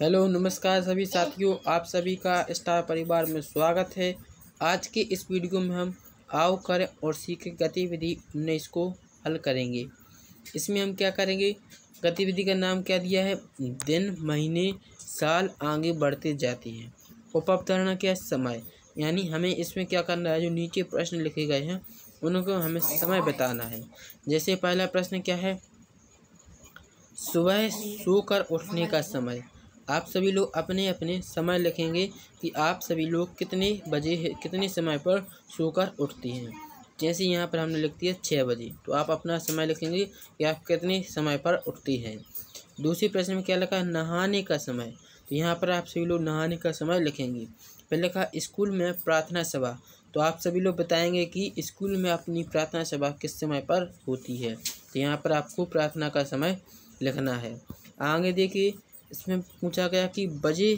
hello नमस्कार सभी साथियों आप सभी का स्टार परिवार में स्वागत है आज के इस वीडियो में हम आओ करें और सीखें गतिविधि उन्नीस को हल करेंगे इसमें हम क्या करेंगे गतिविधि का नाम क्या दिया है दिन महीने साल आगे बढ़ते जाते हैं उपअवधारणा क्या समय यानी हमें इसमें क्या करना है जो नीचे प्रश्न लिखे गए हैं उनको हमें समय बताना है जैसे पहला प्रश्न क्या है सुबह सोकर उठने का समय आप सभी लोग अपने अपने समय लिखेंगे कि आप सभी लोग कितने बजे कितने समय पर सोकर उठते हैं जैसे यहाँ पर हमने लिखती है छः बजे तो आप अपना समय लिखेंगे कि आप कितने समय पर उठते हैं दूसरे प्रश्न में क्या लिखा है नहाने का समय तो यहाँ पर आप सभी लोग नहाने का समय लिखेंगे फिर लिखा स्कूल में प्रार्थना सभा तो आप सभी लोग बताएंगे कि स्कूल में अपनी प्रार्थना सभा किस समय पर होती है तो यहाँ पर आपको प्रार्थना का समय लिखना है आगे देखिए इसमें पूछा गया कि बजे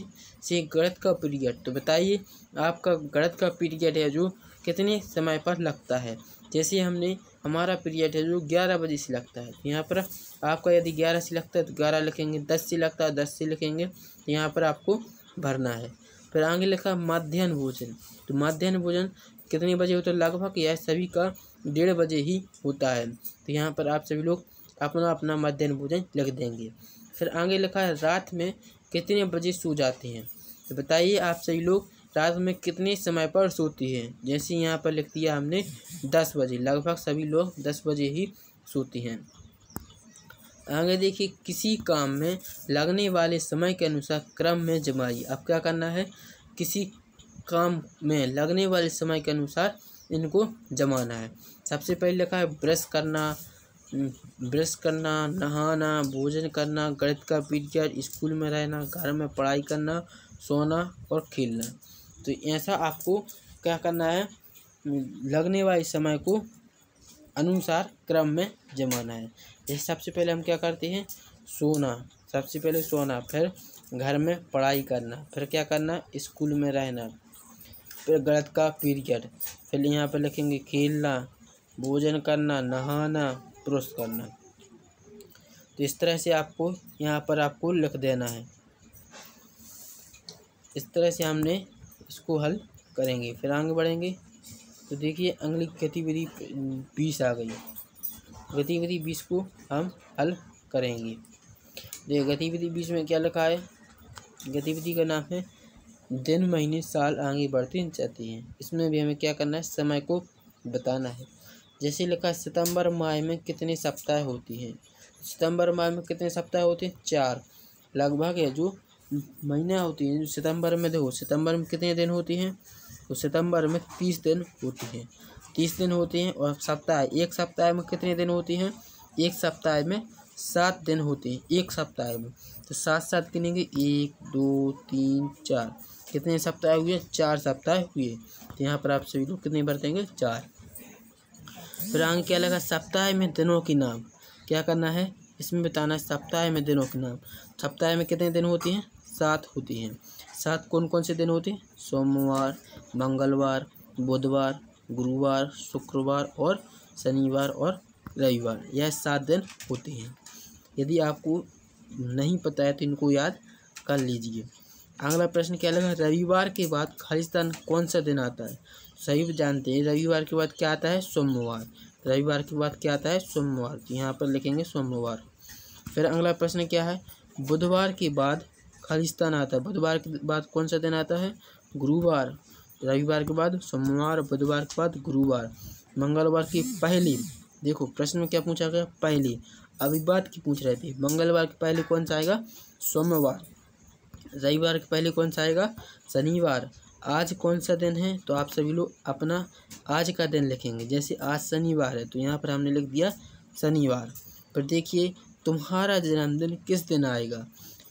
से गणित का पीरियड तो बताइए आपका गणित का पीरियड है जो कितने समय पर लगता है जैसे हमने हमारा पीरियड है जो ग्यारह बजे से लगता है यहाँ पर आपका यदि ग्यारह से लगता है तो ग्यारह लिखेंगे दस से लगता है दस से लिखेंगे तो यहाँ पर आपको भरना है फिर आगे लिखा मध्यान्ह भोजन तो मध्यान्ह भोजन कितने बजे होता है लगभग यह सभी का डेढ़ बजे ही होता है तो यहाँ पर आप सभी लोग अपना अपना मध्यान्ह भोजन लिख देंगे फिर आगे लिखा है रात में कितने बजे सो जाते हैं तो बताइए आप सही लोग रात में कितने समय पर सोती हैं जैसे यहाँ पर लिख दिया हमने दस बजे लगभग सभी लोग दस बजे ही सोती हैं आगे देखिए किसी काम में लगने वाले समय के अनुसार क्रम में जमाइए अब क्या करना है किसी काम में लगने वाले समय के अनुसार इनको जमाना है सबसे पहले लिखा है ब्रश करना ब्रश करना नहाना भोजन करना गणित का पीरियड स्कूल में रहना घर में पढ़ाई करना सोना और खेलना तो ऐसा आपको क्या करना है लगने वाले समय को अनुसार क्रम में जमाना है जैसे सबसे पहले हम क्या करते हैं सोना सबसे पहले सोना फिर घर में पढ़ाई करना फिर क्या करना स्कूल में रहना फिर गणित का पीरियड फिर यहाँ पर लिखेंगे खेलना भोजन करना नहाना क्रॉस करना तो इस तरह से आपको यहाँ पर आपको लिख देना है इस तरह से हमने इसको हल करेंगे फिर आगे बढ़ेंगे तो देखिए अंगली गतिविधि बीस आ गई गतिविधि बीस को हम हल करेंगे देखिए गतिविधि बीस में क्या लिखा है गतिविधि का नाम है दिन महीने साल आगे बढ़ती जाती हैं इसमें भी हमें क्या करना है समय को बताना है जैसे लिखा सितंबर माह में कितने सप्ताह होती हैं सितंबर माह में कितने सप्ताह होते हैं चार लगभग है जो महीना होती है जो सितंबर में देखो सितंबर में कितने दिन होती हैं तो सितंबर में तीस दिन होती हैं तीस दिन होती हैं और सप्ताह एक सप्ताह में कितने दिन होती हैं एक सप्ताह में सात दिन होते हैं एक सप्ताह में तो सात सात गिनेंगे एक दो तीन चार कितने सप्ताह हुए चार सप्ताह हुए तो यहाँ पर आप सभी लोग कितने बरतेंगे चार फिर आगे क्या लगा सप्ताह में दिनों के नाम क्या करना है इसमें बताना है सप्ताह में दिनों के नाम सप्ताह में कितने दिन होती हैं सात होती हैं सात कौन कौन से दिन होते हैं सोमवार मंगलवार बुधवार गुरुवार शुक्रवार और शनिवार और रविवार यह सात दिन होते हैं यदि आपको नहीं पता है तो इनको याद कर लीजिए अगला प्रश्न क्या लगा रविवार के बाद खालिस्तान कौन सा दिन आता है सही जानते हैं रविवार के बाद क्या आता है सोमवार रविवार के बाद क्या आता है सोमवार यहाँ पर लिखेंगे सोमवार फिर अगला प्रश्न क्या है बुधवार के बाद खालिस्तान आता है बुधवार के बाद कौन सा दिन आता है गुरुवार रविवार के बाद सोमवार बुधवार के बाद गुरुवार मंगलवार की पहली देखो प्रश्न में क्या पूछा गया पहली अभी बात की पूछ रहे थे मंगलवार की पहले कौन सा आएगा सोमवार रविवार के पहले कौन सा आएगा शनिवार आज कौन सा दिन है तो आप सभी लोग अपना आज का दिन लिखेंगे जैसे आज शनिवार है तो यहाँ पर हमने लिख दिया शनिवार पर देखिए तुम्हारा जन्मदिन किस दिन आएगा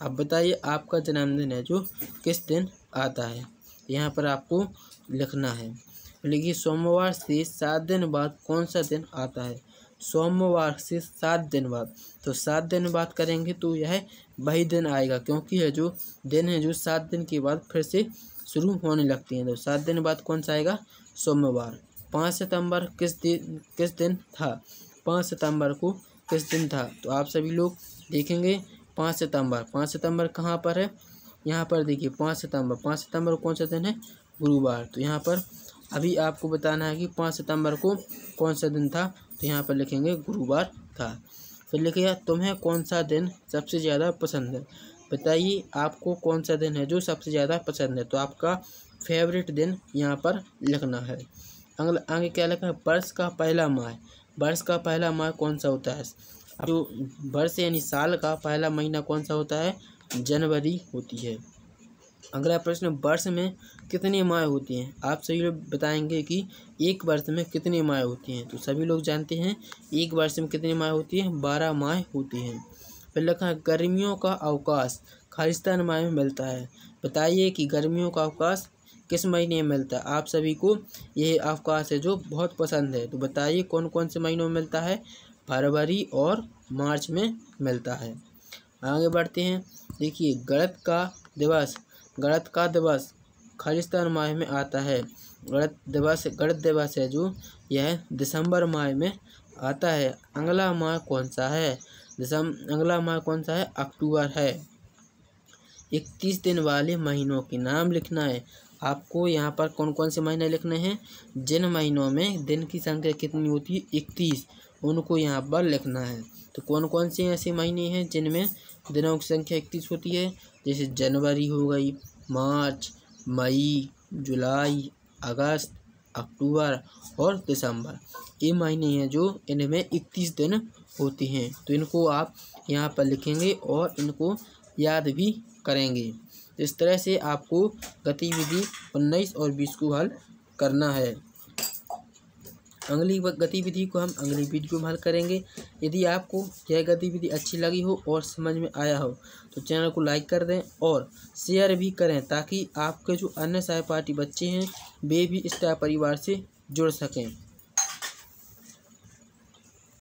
आप बताइए आपका जन्मदिन है जो किस दिन आता है यहाँ पर आपको लिखना है तो लिखिए सोमवार से सात दिन बाद कौन सा दिन आता है सोमवार से सात दिन बाद तो सात दिन बाद करेंगे तो यह वही दिन आएगा क्योंकि यह जो दिन है जो सात दिन के बाद फिर से शुरू होने लगती हैं तो सात दिन बाद कौन सा आएगा सोमवार पाँच सितंबर किस दिन किस दिन था पाँच सितंबर को किस दिन था तो आप सभी लोग देखेंगे पाँच सितंबर पाँच सितंबर कहाँ पर है यहाँ पर देखिए पाँच सितंबर पाँच सितंबर कौन सा दिन है गुरुवार तो यहाँ पर अभी आपको बताना है कि पाँच सितंबर को कौन सा दिन था तो यहाँ पर लिखेंगे गुरुवार था फिर लिखिए तुम्हें कौन सा दिन सबसे ज़्यादा पसंद है बताइए आपको कौन सा दिन है जो सबसे ज़्यादा पसंद है तो आपका फेवरेट दिन यहाँ पर लिखना है अगला आगे क्या लिखना है वर्ष का पहला माह वर्ष का पहला माह कौन सा होता है जो वर्ष यानी साल का पहला महीना कौन सा होता है जनवरी होती है अगला प्रश्न वर्ष में कितनी माए होती हैं आप सभी लोग बताएंगे कि एक वर्ष में कितनी माए होती हैं तो सभी लोग जानते हैं एक वर्ष में कितनी माए होती हैं बारह माए होती हैं फिर लिखा है गर्मियों का अवकाश खालिस्तान माह में मिलता है बताइए कि गर्मियों का अवकाश किस महीने में मिलता है आप सभी को यह अवकाश है जो बहुत पसंद है तो बताइए कौन कौन से महीनों में मिलता है फरवरी और मार्च में मिलता है आगे बढ़ते हैं देखिए गणित का दिवस गणत का दिवस खालिस्तान माह में आता है गणत दिवस गणत दिवस है जो यह दिसंबर माह में आता है अगला माह कौन सा है दिसम अगला माह कौन सा है अक्टूबर है इकतीस दिन वाले महीनों के नाम लिखना है आपको यहाँ पर कौन कौन से महीने लिखने हैं जिन महीनों में दिन की संख्या कितनी होती है इकतीस उनको यहाँ पर लिखना है तो कौन कौन से ऐसे महीने हैं जिनमें दिनों की संख्या इकतीस होती है जैसे जनवरी हो गई मार्च मई जुलाई अगस्त अक्टूबर और दिसंबर ये महीने हैं जो इनमें इकतीस दिन होते हैं तो इनको आप यहाँ पर लिखेंगे और इनको याद भी करेंगे इस तरह से आपको गतिविधि उन्नीस और बीस को हल करना है अगली गतिविधि को हम अगली वीडियो में हल करेंगे यदि आपको यह गतिविधि अच्छी लगी हो और समझ में आया हो तो चैनल को लाइक कर दें और शेयर भी करें ताकि आपके जो अन्य सहपाठी बच्चे हैं वे भी इस परिवार से जुड़ सकें